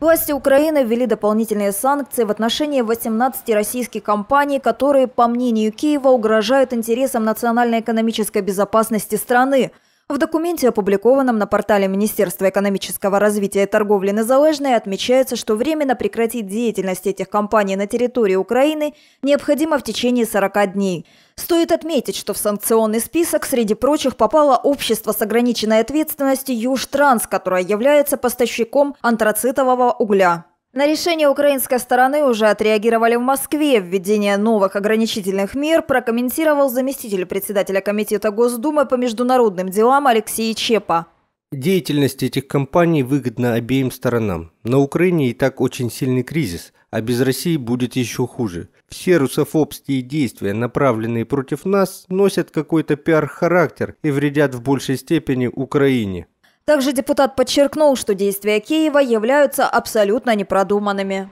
Власти Украины ввели дополнительные санкции в отношении 18 российских компаний, которые, по мнению Киева, угрожают интересам национальной экономической безопасности страны. В документе, опубликованном на портале Министерства экономического развития и торговли «Незалежной», отмечается, что временно прекратить деятельность этих компаний на территории Украины необходимо в течение 40 дней. Стоит отметить, что в санкционный список, среди прочих, попало общество с ограниченной ответственностью «Южтранс», которое является поставщиком антрацитового угля. На решение украинской стороны уже отреагировали в Москве. Введение новых ограничительных мер прокомментировал заместитель председателя Комитета Госдумы по международным делам Алексей Чепа. Деятельность этих компаний выгодна обеим сторонам. На Украине и так очень сильный кризис, а без России будет еще хуже. Все русофобские действия, направленные против нас, носят какой-то пиар-характер и вредят в большей степени Украине. Также депутат подчеркнул, что действия Киева являются абсолютно непродуманными.